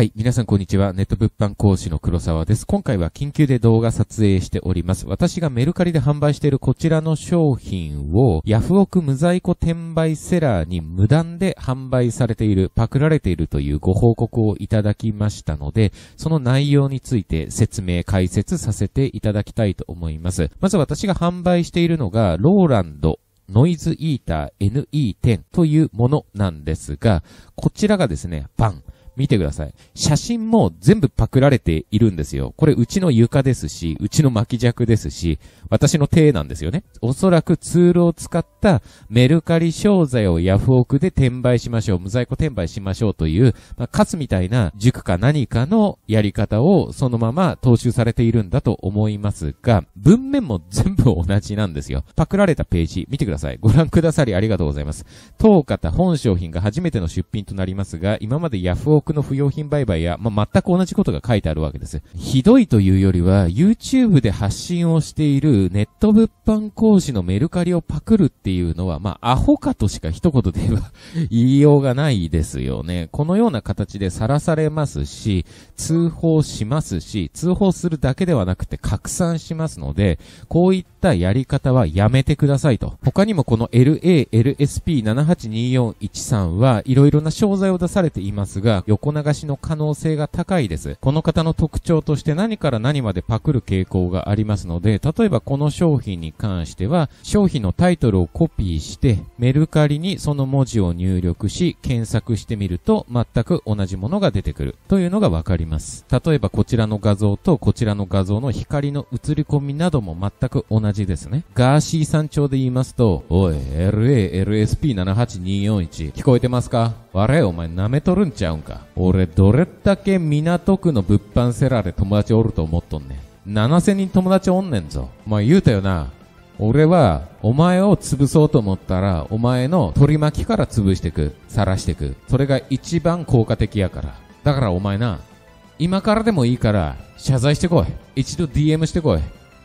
はい。皆さん、こんにちは。ネット物販講師の黒沢です。今回は緊急で動画撮影しております。私がメルカリで販売しているこちらの商品を、ヤフオク無在庫転売セラーに無断で販売されている、パクられているというご報告をいただきましたので、その内容について説明、解説させていただきたいと思います。まず私が販売しているのが、ローランドノイズイーター NE10 というものなんですが、こちらがですね、バン。見てください。写真も全部パクられているんですよ。これうちの床ですし、うちの巻尺ですし、私の手なんですよね。おそらくツールを使ったメルカリ商材をヤフオクで転売しましょう、無在庫転売しましょうという、まあ、カスみたいな塾か何かのやり方をそのまま踏襲されているんだと思いますが、文面も全部同じなんですよ。パクられたページ、見てください。ご覧くださりありがとうございます。当方本商品が初めての出品となりますが、今までヤフオクの不用品売買や、まあ、全く同じことが書いてあるわけです。ひどいというよりは、YouTube で発信をしているネット物販講師のメルカリをパクるっていうのは、まあ、アホかとしか一言では 言いようがないですよね。このような形で晒されますし、通報しますし、通報するだけではなくて拡散しますので、こういったやり方はやめてくださいと。他にもこの LA、LSP782413 はいろいろな商材を出されていますが、よ横流しの可能性が高いです。この方の特徴として何から何までパクる傾向がありますので、例えばこの商品に関しては、商品のタイトルをコピーして、メルカリにその文字を入力し、検索してみると全く同じものが出てくるというのがわかります。例えばこちらの画像とこちらの画像の光の映り込みなども全く同じですね。ガーシーさん調で言いますと、おい、LALSP78241 聞こえてますか我お前舐めとるんちゃうんか。俺どれだけ港区の物販セラーで友達おると思っとんねん。7000人友達おんねんぞ。お前言うたよな。俺は、お前を潰そうと思ったら、お前の取り巻きから潰してく。晒してく。それが一番効果的やから。だからお前な、今からでもいいから、謝罪してこい。一度 DM してこい。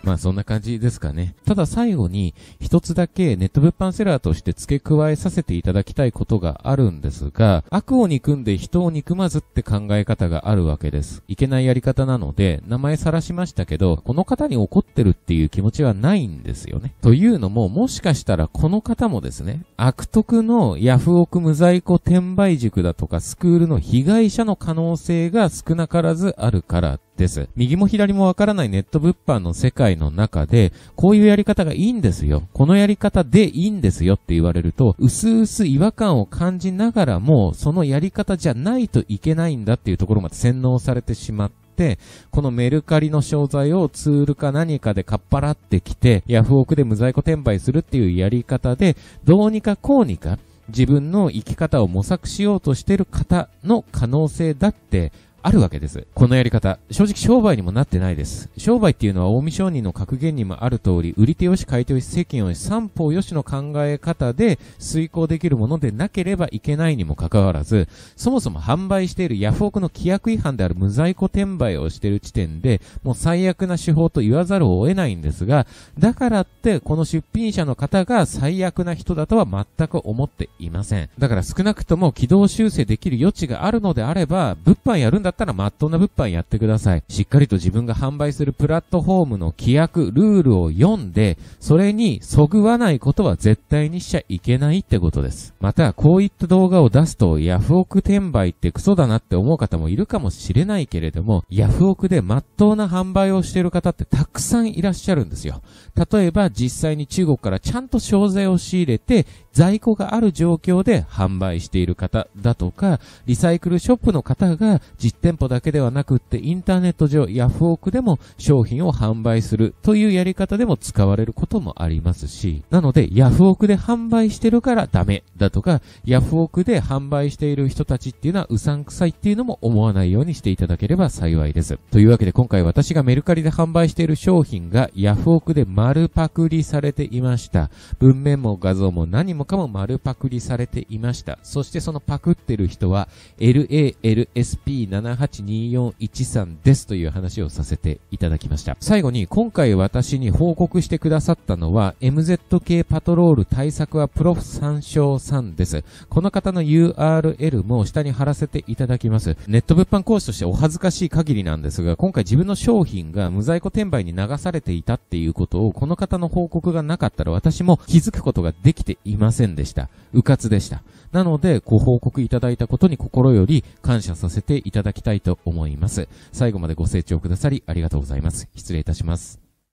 まあそんな感じですかね。ただ最後に一つだけネット物販セラーとして付け加えさせていただきたいことがあるんですが、悪を憎んで人を憎まずって考え方があるわけです。いけないやり方なので、名前さらしましたけど、この方に怒ってるっていう気持ちはないんですよね。というのも、もしかしたらこの方もですね、悪徳のヤフオク無在庫転売塾だとかスクールの被害者の可能性が少なからずあるからです。右も左もわからないネット物販の世界の中で、こういうやり方がいいんですよ。このやり方でいいんですよって言われると、薄々違和感を感じながらも、そのやり方じゃないといけないんだっていうところまで洗脳されてしまって、このメルカリの商材をツールか何かでかっぱらってきて、ヤフオクで無在庫転売するっていうやり方で、どうにかこうにか自分の生き方を模索しようとしてる方の可能性だってあるわけです。このやり方。正直商売にもなってないです。商売っていうのは近江商人の格言にもある通り、売り手よし買い手よし世間よし三方よしの考え方で遂行できるものでなければいけないにもかかわらず、そもそも販売しているヤフオクの規約違反である無在庫転売をしている時点で、もう最悪な手法と言わざるを得ないんですが、だからってこの出品者の方が最悪な人だとは全く思っていません。だから少なくとも軌道修正できる余地があるのであれば、物販やるんだったらまっとうな物販やってください。しっかりと自分が販売するプラットフォームの規約、ルールを読んで、それにそぐわないことは絶対にしちゃいけないってことです。また、こういった動画を出すと、ヤフオク転売ってクソだなって思う方もいるかもしれないけれども、ヤフオクでまっとうな販売をしている方ってたくさんいらっしゃるんですよ。例えば、実際に中国からちゃんと商材を仕入れて、在庫がある状況で販売している方だとか、リサイクルショップの方が実店舗だけではなくってインターネット上、ヤフオクでも商品を販売するというやり方でも使われることもありますし、なのでヤフオクで販売してるからダメだとか、ヤフオクで販売している人たちっていうのはうさんくさいっていうのも思わないようにしていただければ幸いです。というわけで今回私がメルカリで販売している商品がヤフオクで丸パクリされていました。文面も画像も何ものかも丸パクリされていました。そしてそのパクってる人は LALSP782413 ですという話をさせていただきました。最後に今回私に報告してくださったのは MZK パトロール対策はプロフ参照さんです。この方の URL も下に貼らせていただきます。ネット物販講師としてお恥ずかしい限りなんですが、今回自分の商品が無在庫転売に流されていたっていうことをこの方の報告がなかったら私も気づくことができています。ませんでした。迂闊でした。なので、ご報告いただいたことに心より感謝させていただきたいと思います。最後までご清聴くださりありがとうございます。失礼いたします。